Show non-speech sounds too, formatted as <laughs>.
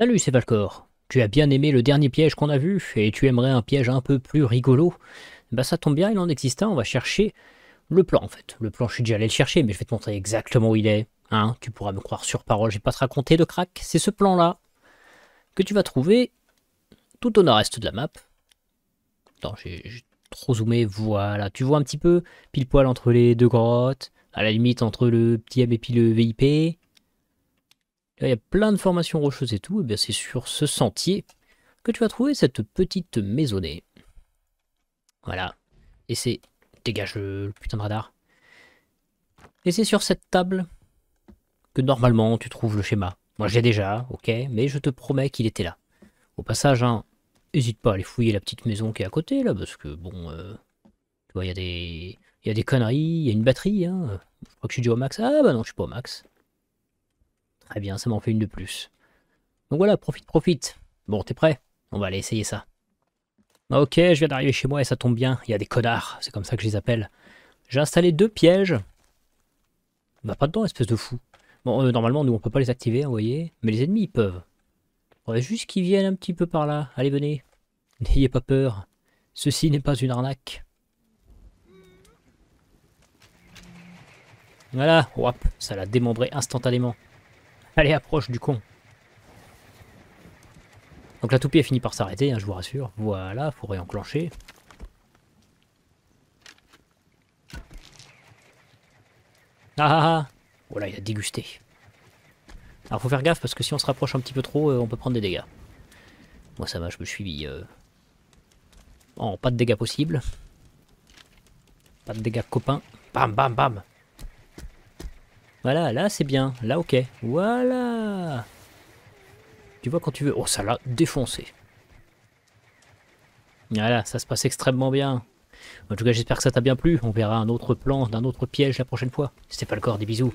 Salut, c'est Valcor. Tu as bien aimé le dernier piège qu'on a vu, et tu aimerais un piège un peu plus rigolo Bah ça tombe bien, il en existe un, on va chercher le plan en fait. Le plan, je suis déjà allé le chercher, mais je vais te montrer exactement où il est. Hein, tu pourras me croire sur parole, j'ai pas te raconter de crack. C'est ce plan-là que tu vas trouver tout au nord-est de la map. Attends, j'ai trop zoomé, voilà. Tu vois un petit peu, pile poil entre les deux grottes, à la limite entre le petit M et puis le VIP il y a plein de formations rocheuses et tout, et bien c'est sur ce sentier que tu vas trouver cette petite maisonnée. Voilà. Et c'est... Dégage le putain de radar. Et c'est sur cette table que normalement tu trouves le schéma. Moi j'ai déjà, ok, mais je te promets qu'il était là. Au passage, n'hésite hein, pas à aller fouiller la petite maison qui est à côté là, parce que bon, euh, tu vois, il y, a des, des conneries, il y a une batterie, hein. Je crois que je suis déjà au max. Ah bah non, je suis pas au max. Eh bien, ça m'en fait une de plus. Donc voilà, profite, profite. Bon, t'es prêt On va aller essayer ça. Ok, je viens d'arriver chez moi et ça tombe bien. Il y a des connards, c'est comme ça que je les appelle. J'ai installé deux pièges. va bah, pas dedans, espèce de fou. Bon, euh, normalement, nous, on peut pas les activer, hein, vous voyez. Mais les ennemis, ils peuvent. va juste qu'ils viennent un petit peu par là. Allez, venez. <laughs> N'ayez pas peur. Ceci n'est pas une arnaque. Voilà, Wap, ça l'a démembré instantanément. Allez, approche du con. Donc la toupie a fini par s'arrêter, hein, je vous rassure. Voilà, faut réenclencher. Ah ah ah Voilà, oh il a dégusté. Alors faut faire gaffe parce que si on se rapproche un petit peu trop, euh, on peut prendre des dégâts. Moi ça va, je me suis mis euh, pas de dégâts possibles. Pas de dégâts copains. Bam bam bam voilà, là c'est bien. Là ok. Voilà Tu vois quand tu veux. Oh ça l'a défoncé. Voilà, ça se passe extrêmement bien. En tout cas j'espère que ça t'a bien plu. On verra un autre plan d'un autre piège la prochaine fois. C'était pas le corps, des bisous.